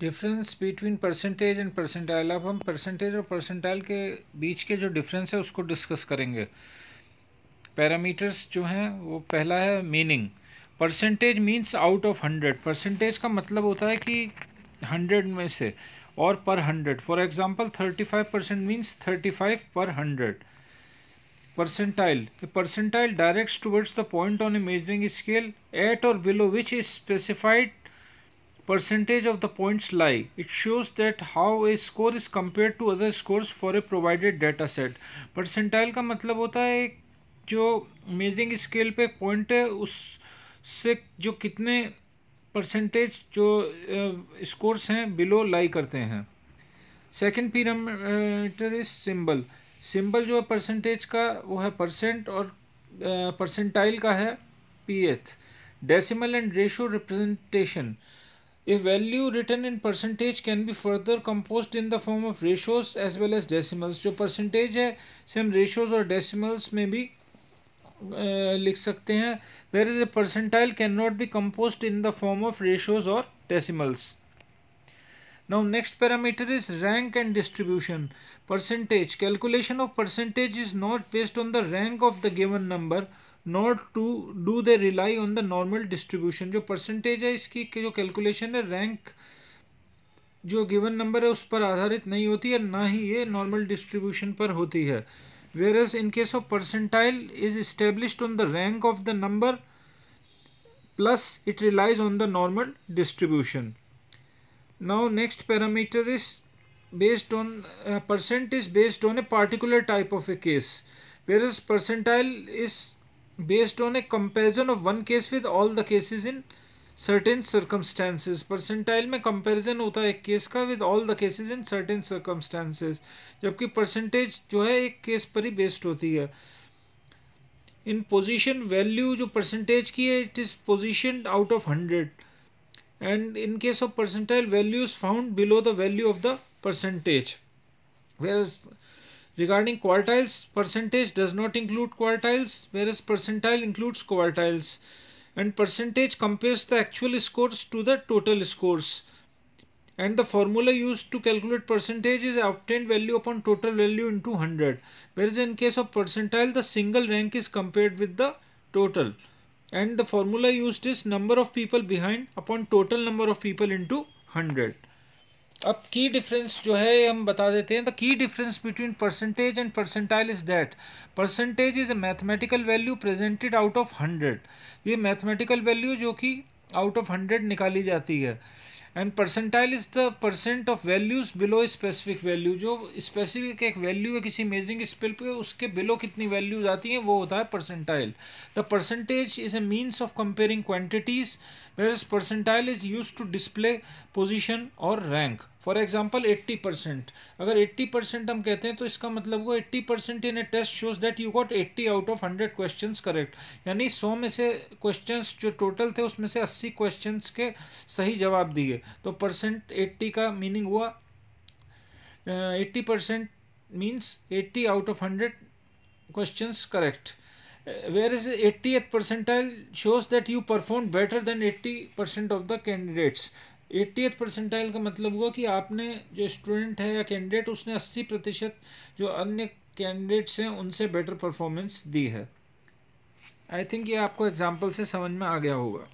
Difference between percentage and percentile अब हम percentage और परसेंटाइल के बीच के जो डिफरेंस है उसको डिस्कस करेंगे पैरामीटर्स जो हैं वो पहला है meaning percentage means out of hundred percentage का मतलब होता है कि हंड्रेड में से और पर hundred for example thirty five percent means thirty five per hundred percentile percentile direct towards the point on a measuring scale at or below which is specified percentage of the points lie it shows that how a score is compare to other score for a provided data set. Percentile का मतलब होता है जो measuring scale पे point है उससे जो कितने परसेंटेज जो स्कोर्स हैं बिलो लाई करते हैं second parameter is symbol symbol जो है परसेंटेज का वो है परसेंट और परसेंटाइल का है पी एथ decimal and ratio representation A value written in percentage can be further composed in the form of ratios as well as decimals. जो percentage है से हम ratios और decimals में भी लिख सकते हैं where is a percentile can not be compose in the form of ratios or decimals now next parameter is rank and distribution percentage calculation of percentage is not based on the rank of the given number not to do they rely on the normal distribution जो percentage है इसकी जो calculation है rank जो given number है उस पर आधारित नहीं होती है ना ही ये नॉर्मल डिस्ट्रीब्यूशन पर होती है whereas in case of percentile is established on the rank of the number plus it relies on the normal distribution now next parameter is based on percent is based on a particular type of a case whereas percentile is based on a comparison of one case with all the cases in certain circumstances percentile में comparison होता है एक case का with all the cases in certain circumstances जबकि percentage जो है एक case पर ही बेस्ड होती है इन पोजिशन वैल्यू जो परसेंटेज की है it is position out of hundred and in case of percentile value is found below the value of the percentage regarding quartiles percentage does not include quartiles whereas percentile includes quartiles and percentage compares the actual scores to the total scores and the formula used to calculate percentage is obtained value upon total value into 100 whereas in case of percentile the single rank is compared with the total and the formula used is number of people behind upon total number of people into 100 अब की difference जो है हम बता देते हैं the key difference between percentage and percentile is that percentage is a mathematical value presented out of hundred ये mathematical value जो कि आउट ऑफ हंड्रेड निकाली जाती है and percentile is the percent of values below specific value जो specific एक value है किसी मेजरिंग स्पिल पे उसके बिलो कितनी वैल्यूज आती हैं वो होता है percentile the percentage is a means of comparing quantities whereas percentile is use to display position or rank for example eighty percent अगर एट्टी परसेंट हम कहते हैं तो इसका मतलब वो eighty percent in a test shows that you got eighty out of hundred question correct यानी सौ में से क्वेश्चन जो टोटल थे उसमें से अस्सी क्वेश्चन के सही जवाब दिए तो परसेंट एट्टी का मीनिंग हुआ eighty percent means eighty out of hundred question correct whereas eighty whereas percentile shows that you perform better than eighty percent of the candidates eighty percentile का मतलब हुआ कि आपने जो स्टूडेंट है या कैंडिडेट उसने अस्सी प्रतिशत जो अन्य कैंडिडेट्स हैं उनसे बेटर परफॉर्मेंस दी है आई थिंक ये आपको एग्जाम्पल से समझ में आ गया होगा